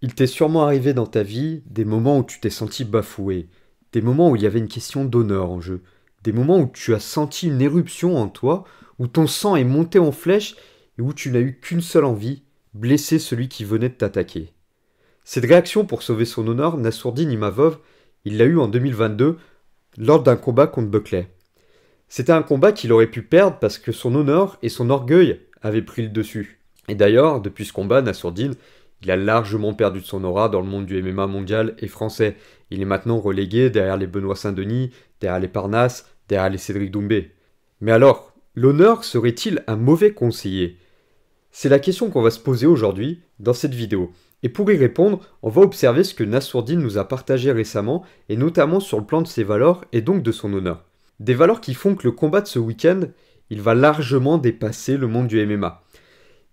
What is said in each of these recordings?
Il t'est sûrement arrivé dans ta vie des moments où tu t'es senti bafoué, des moments où il y avait une question d'honneur en jeu, des moments où tu as senti une éruption en toi, où ton sang est monté en flèche et où tu n'as eu qu'une seule envie, blesser celui qui venait de t'attaquer. Cette réaction pour sauver son honneur Nassourdine Imavov, il l'a eu en 2022 lors d'un combat contre Buckley. C'était un combat qu'il aurait pu perdre parce que son honneur et son orgueil avaient pris le dessus. Et d'ailleurs, depuis ce combat, Nassourdine il a largement perdu de son aura dans le monde du MMA mondial et français. Il est maintenant relégué derrière les Benoît Saint-Denis, derrière les Parnasse, derrière les Cédric Doumbé. Mais alors, l'honneur serait-il un mauvais conseiller C'est la question qu'on va se poser aujourd'hui dans cette vidéo. Et pour y répondre, on va observer ce que Nassourdine nous a partagé récemment, et notamment sur le plan de ses valeurs et donc de son honneur. Des valeurs qui font que le combat de ce week-end, il va largement dépasser le monde du MMA.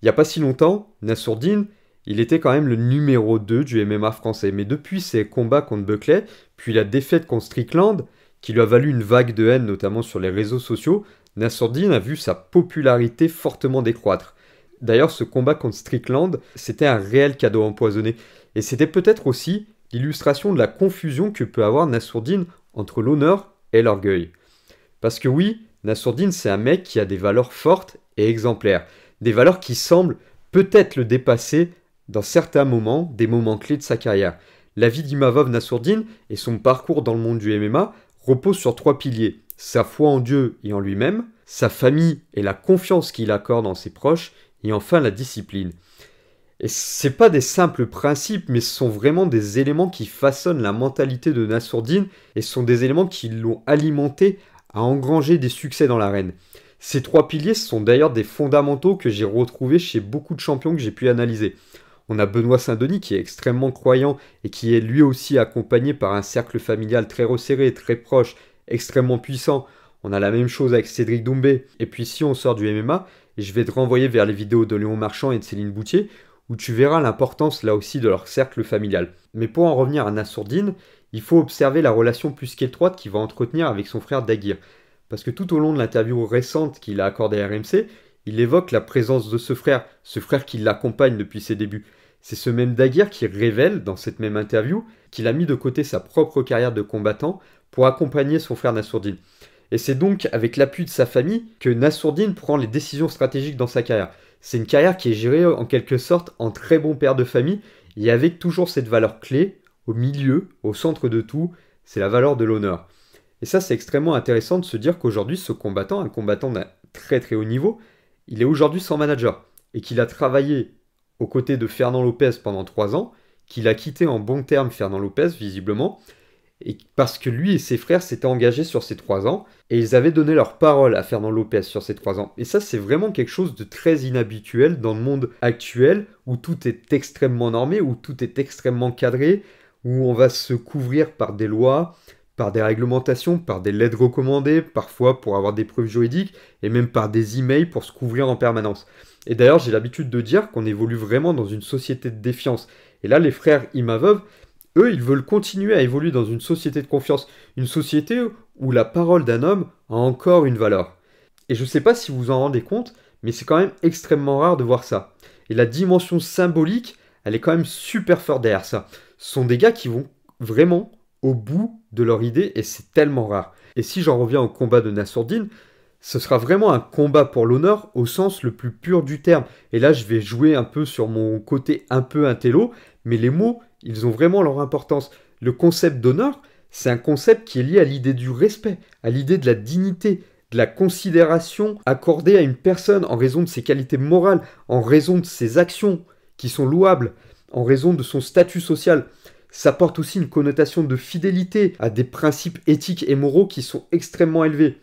Il n'y a pas si longtemps, Nassourdine, il était quand même le numéro 2 du MMA français. Mais depuis ses combats contre Buckley, puis la défaite contre Strickland, qui lui a valu une vague de haine notamment sur les réseaux sociaux, Nassourdine a vu sa popularité fortement décroître. D'ailleurs, ce combat contre Strickland, c'était un réel cadeau empoisonné. Et c'était peut-être aussi l'illustration de la confusion que peut avoir Nassourdine entre l'honneur et l'orgueil. Parce que oui, Nassourdine, c'est un mec qui a des valeurs fortes et exemplaires. Des valeurs qui semblent peut-être le dépasser dans certains moments, des moments clés de sa carrière. La vie d'Imavov Nasourdine et son parcours dans le monde du MMA reposent sur trois piliers sa foi en Dieu et en lui-même, sa famille et la confiance qu'il accorde en ses proches, et enfin la discipline. Et ce pas des simples principes, mais ce sont vraiment des éléments qui façonnent la mentalité de Nasourdine et sont des éléments qui l'ont alimenté à engranger des succès dans l'arène. Ces trois piliers sont d'ailleurs des fondamentaux que j'ai retrouvés chez beaucoup de champions que j'ai pu analyser. On a Benoît Saint-Denis qui est extrêmement croyant et qui est lui aussi accompagné par un cercle familial très resserré, très proche, extrêmement puissant. On a la même chose avec Cédric Doumbé. Et puis si on sort du MMA, je vais te renvoyer vers les vidéos de Léon Marchand et de Céline Boutier, où tu verras l'importance là aussi de leur cercle familial. Mais pour en revenir à Nassourdine, il faut observer la relation plus qu'étroite qu'il va entretenir avec son frère Daguir. Parce que tout au long de l'interview récente qu'il a accordée à RMC, il évoque la présence de ce frère, ce frère qui l'accompagne depuis ses débuts. C'est ce même Daguerre qui révèle, dans cette même interview, qu'il a mis de côté sa propre carrière de combattant pour accompagner son frère Nassourdine. Et c'est donc avec l'appui de sa famille que Nassourdine prend les décisions stratégiques dans sa carrière. C'est une carrière qui est gérée en quelque sorte en très bon père de famille et avec toujours cette valeur clé au milieu, au centre de tout, c'est la valeur de l'honneur. Et ça c'est extrêmement intéressant de se dire qu'aujourd'hui ce combattant, un combattant d'un très très haut niveau, il est aujourd'hui sans manager et qu'il a travaillé aux côtés de Fernand Lopez pendant trois ans, qu'il a quitté en bon terme Fernand Lopez visiblement, et parce que lui et ses frères s'étaient engagés sur ces trois ans et ils avaient donné leur parole à Fernand Lopez sur ces trois ans. Et ça, c'est vraiment quelque chose de très inhabituel dans le monde actuel où tout est extrêmement normé, où tout est extrêmement cadré, où on va se couvrir par des lois, par des réglementations, par des lettres recommandées, parfois pour avoir des preuves juridiques, et même par des emails pour se couvrir en permanence. Et d'ailleurs, j'ai l'habitude de dire qu'on évolue vraiment dans une société de défiance. Et là, les frères Imavov, eux, ils veulent continuer à évoluer dans une société de confiance, une société où la parole d'un homme a encore une valeur. Et je ne sais pas si vous en rendez compte, mais c'est quand même extrêmement rare de voir ça. Et la dimension symbolique, elle est quand même super forte derrière ça. Ce sont des gars qui vont vraiment au bout de leur idée et c'est tellement rare. Et si j'en reviens au combat de Nasourdine, ce sera vraiment un combat pour l'honneur au sens le plus pur du terme. Et là, je vais jouer un peu sur mon côté un peu intello, mais les mots, ils ont vraiment leur importance. Le concept d'honneur, c'est un concept qui est lié à l'idée du respect, à l'idée de la dignité, de la considération accordée à une personne en raison de ses qualités morales, en raison de ses actions qui sont louables, en raison de son statut social. Ça porte aussi une connotation de fidélité à des principes éthiques et moraux qui sont extrêmement élevés.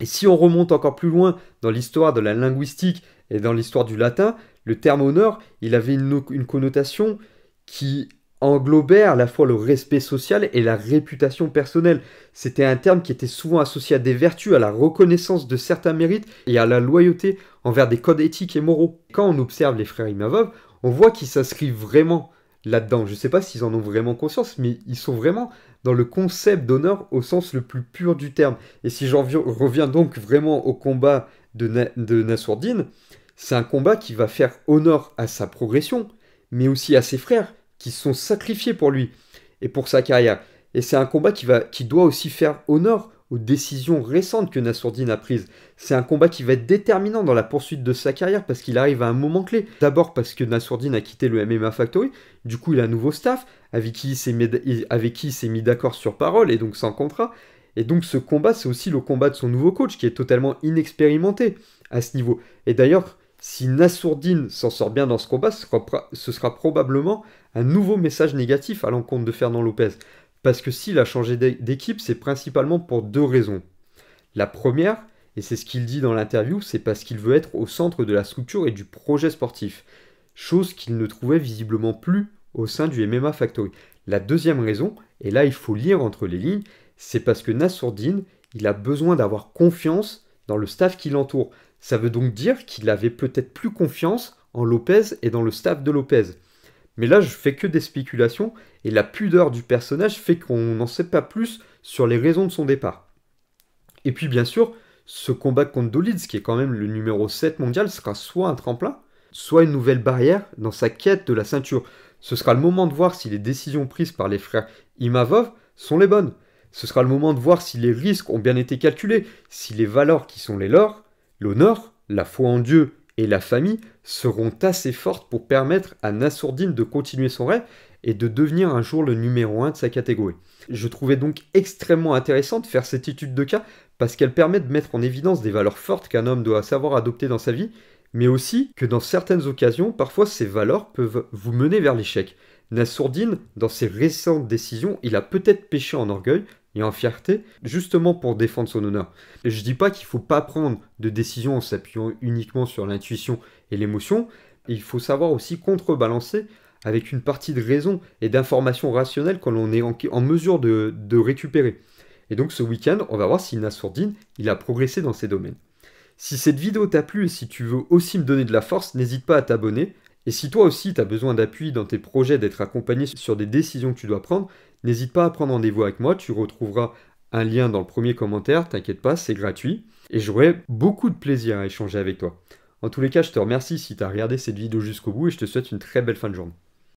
Et si on remonte encore plus loin dans l'histoire de la linguistique et dans l'histoire du latin, le terme honneur, il avait une, connotation qui englobait à la fois le respect social et la réputation personnelle. C'était un terme qui était souvent associé à des vertus, à la reconnaissance de certains mérites et à la loyauté envers des codes éthiques et moraux. Quand on observe les frères Imavov, on voit qu'ils s'inscrivent vraiment là-dedans. Je ne sais pas s'ils en ont vraiment conscience, mais ils sont vraiment dans le concept d'honneur au sens le plus pur du terme. Et si j'en reviens donc vraiment au combat de, Na c'est un combat qui va faire honneur à sa progression, mais aussi à ses frères qui sont sacrifiés pour lui et pour sa carrière. Et c'est un combat qui, va, qui doit aussi faire honneur aux décisions récentes que Nassourdine a prises. C'est un combat qui va être déterminant dans la poursuite de sa carrière parce qu'il arrive à un moment clé. D'abord parce que Nassourdine a quitté le MMA Factory, du coup il a un nouveau staff avec qui il s'est mis, d'accord sur parole et donc sans contrat. Et donc ce combat, c'est aussi le combat de son nouveau coach qui est totalement inexpérimenté à ce niveau. Et d'ailleurs, si Nassourdine s'en sort bien dans ce combat, ce sera probablement un nouveau message négatif à l'encontre de Fernand Lopez parce que s'il a changé d'équipe, c'est principalement pour deux raisons. La première, et c'est ce qu'il dit dans l'interview, c'est parce qu'il veut être au centre de la structure et du projet sportif, chose qu'il ne trouvait visiblement plus au sein du MMA Factory. La deuxième raison, et là il faut lire entre les lignes, c'est parce que Nassourdine, il a besoin d'avoir confiance dans le staff qui l'entoure. Ça veut donc dire qu'il avait peut-être plus confiance en Lopez et dans le staff de Lopez. Mais là, je fais que des spéculations, et la pudeur du personnage fait qu'on n'en sait pas plus sur les raisons de son départ. Et puis bien sûr, ce combat contre Dolitz, qui est quand même le numéro 7 mondial, sera soit un tremplin, soit une nouvelle barrière dans sa quête de la ceinture. Ce sera le moment de voir si les décisions prises par les frères Imavov sont les bonnes. Ce sera le moment de voir si les risques ont bien été calculés, si les valeurs qui sont les leurs, l'honneur, la foi en Dieu et la famille seront assez fortes pour permettre à Nassourdine de continuer son rêve et de devenir un jour le numéro 1 de sa catégorie. Je trouvais donc extrêmement intéressant de faire cette étude de cas parce qu'elle permet de mettre en évidence des valeurs fortes qu'un homme doit savoir adopter dans sa vie, mais aussi que dans certaines occasions, parfois ces valeurs peuvent vous mener vers l'échec. Nassourdine, dans ses récentes décisions, il a peut-être péché en orgueil, et en fierté, justement pour défendre son honneur. Je dis pas qu'il faut pas prendre de décision en s'appuyant uniquement sur l'intuition et l'émotion, il faut savoir aussi contrebalancer avec une partie de raison et d'informations rationnelles quand on est en, mesure de, récupérer. Et donc ce week-end, on va voir si Nassourdine, il a progressé dans ces domaines. Si cette vidéo t'a plu et si tu veux aussi me donner de la force, n'hésite pas à t'abonner, et si toi aussi tu as besoin d'appui dans tes projets, d'être accompagné sur des décisions que tu dois prendre, n'hésite pas à prendre rendez-vous avec moi, tu retrouveras un lien dans le premier commentaire, t'inquiète pas, c'est gratuit. Et j'aurai beaucoup de plaisir à échanger avec toi. En tous les cas, je te remercie si tu as regardé cette vidéo jusqu'au bout et je te souhaite une très belle fin de journée.